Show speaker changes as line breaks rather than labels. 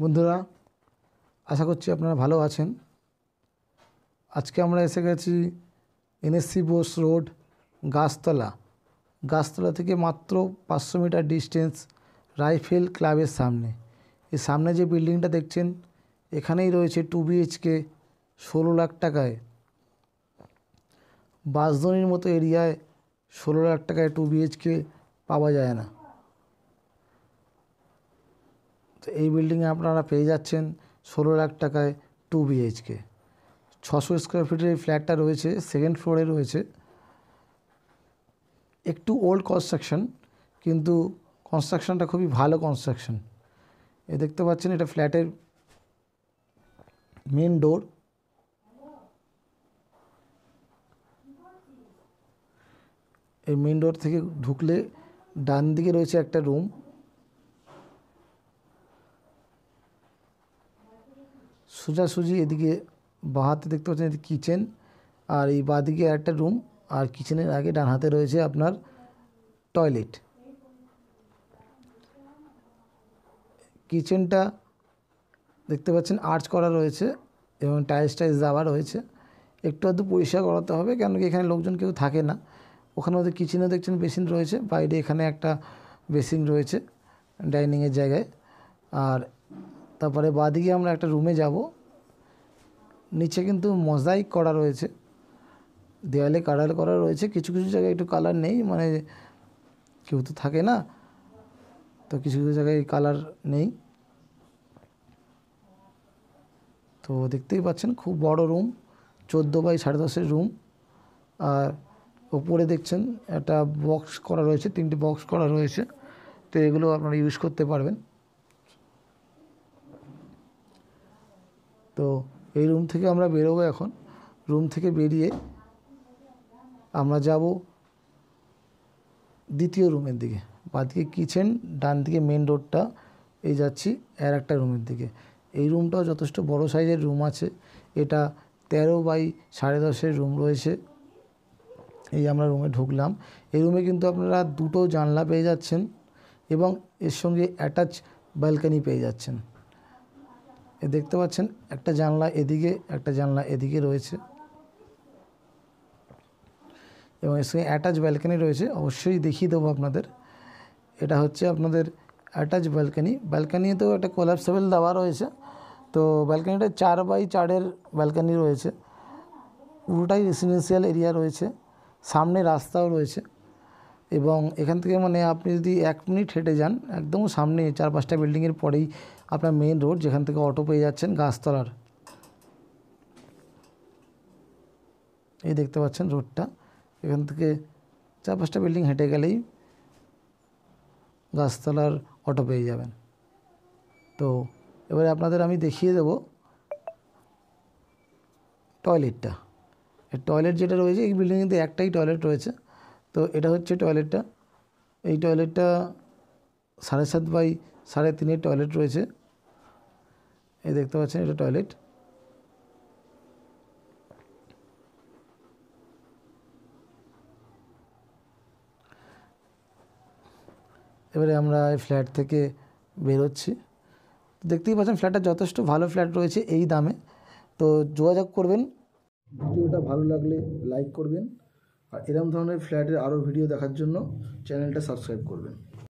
বন্ধুরা আশা করছি আপনারা ভালো আছেন আজকে আমরা এসে গেছি এনএসসি বোস রোড গাছতলা গাছতলা থেকে মাত্র পাঁচশো মিটার ডিস্টেন্স রাইফেল ক্লাবের সামনে এই সামনে যে বিল্ডিংটা দেখছেন এখানেই রয়েছে টু বিএইচকে ষোলো লাখ টাকায় বাসদনির মতো এরিয়ায় ষোলো লাখ টাকায় টু বিএইচকে পাওয়া যায় না তো এই বিল্ডিংয়ে আপনারা পেয়ে যাচ্ছেন ষোলো লাখ টাকায় টু বিএইচকে ছশো স্কোয়ার ফিটের এই ফ্ল্যাটটা রয়েছে সেকেন্ড ফ্লোরে রয়েছে একটু ওল্ড কনস্ট্রাকশন কিন্তু কনস্ট্রাকশনটা খুবই ভালো কনস্ট্রাকশন এ দেখতে পাচ্ছেন এটা ফ্ল্যাটের মেন ডোর এই মেন ডোর থেকে ঢুকলে ডান দিকে রয়েছে একটা রুম সোজাসুজি এদিকে বাহাতে দেখতে পাচ্ছেন এটি কিচেন আর এই বাঁদিকে একটা রুম আর কিচেনের আগে ডান হাতে রয়েছে আপনার টয়লেট কিচেনটা দেখতে পাচ্ছেন আর্চ করা রয়েছে এবং টাইলস টাইলস দেওয়া রয়েছে একটু হয়তো পরিষ্কার করাতে হবে কেন কি এখানে লোকজন কেউ থাকে না ওখানে ওদের কিচেনে দেখছেন বেসিন রয়েছে বাইরে এখানে একটা বেসিন রয়েছে ডাইনিংয়ের জায়গায় আর তারপরে বাদিকে আমরা একটা রুমে যাব নিচে কিন্তু মোজাইক করা রয়েছে দেওয়ালে কালার করা রয়েছে কিছু কিছু জায়গায় একটু কালার নেই মানে কেউ তো থাকে না তো কিছু কিছু জায়গায় কালার নেই তো দেখতেই পাচ্ছেন খুব বড় রুম চোদ্দো বাই সাড়ে দশের রুম আর ওপরে দেখছেন একটা বক্স করা রয়েছে তিনটি বক্স করা রয়েছে তো এগুলো আপনারা ইউজ করতে পারবেন তো এই রুম থেকে আমরা বেরোবো এখন রুম থেকে বেরিয়ে আমরা যাব দ্বিতীয় রুমের দিকে বাঁদিকে কিচেন ডান দিকে মেন রোডটা এই যাচ্ছি আর একটা রুমের দিকে এই রুমটাও যথেষ্ট বড় সাইজের রুম আছে এটা তেরো বাই সাড়ে দশের রুম রয়েছে এই আমরা রুমে ঢুকলাম এই রুমে কিন্তু আপনারা দুটো জানলা পেয়ে যাচ্ছেন এবং এর সঙ্গে অ্যাটাচ ব্যালকানি পেয়ে যাচ্ছেন এ দেখতে পাচ্ছেন একটা জানলা এদিকে একটা জানলা এদিকে রয়েছে এবং এর সঙ্গে অ্যাটাচ ব্যালকানি রয়েছে অবশ্যই দেখিয়ে দেবো আপনাদের এটা হচ্ছে আপনাদের অ্যাটাচ ব্যালকানি ব্যালকানিতেও একটা কোলাপসেবল দেওয়া রয়েছে তো ব্যালকানিটা চার বাই চারের ব্যালকানি রয়েছে পুরোটাই রেসিডেন্সিয়াল এরিয়া রয়েছে সামনে রাস্তাও রয়েছে এবং এখান থেকে মানে আপনি যদি এক মিনিট হেঁটে যান একদম সামনে চার পাঁচটা বিল্ডিংয়ের পরেই আপনার মেন রোড যেখান থেকে অটো পেয়ে যাচ্ছেন গাছতলার এই দেখতে পাচ্ছেন রোডটা এখান থেকে চার পাঁচটা বিল্ডিং হেঁটে গেলেই গাছতলার অটো পেয়ে যাবেন তো এবারে আপনাদের আমি দেখিয়ে দেব টয়লেটটা টয়লেট যেটা রয়েছে এই বিল্ডিং কিন্তু একটাই টয়লেট রয়েছে তো এটা হচ্ছে টয়লেটটা এই টয়লেটটা সাড়ে সাত বাই সাড়ে তিনের টয়লেট রয়েছে এই দেখতে পাচ্ছেন এটা টয়লেট এবারে আমরা এই ফ্ল্যাট থেকে বেরোচ্ছি দেখতেই পাচ্ছেন ফ্ল্যাটটা যথেষ্ট ভালো ফ্ল্যাট রয়েছে এই দামে তো যোগাযোগ করবেন ভিডিওটা ভালো লাগলে লাইক করবেন আর এরম ধরনের ফ্ল্যাটের আরও ভিডিও দেখার জন্য চ্যানেলটা সাবস্ক্রাইব করবেন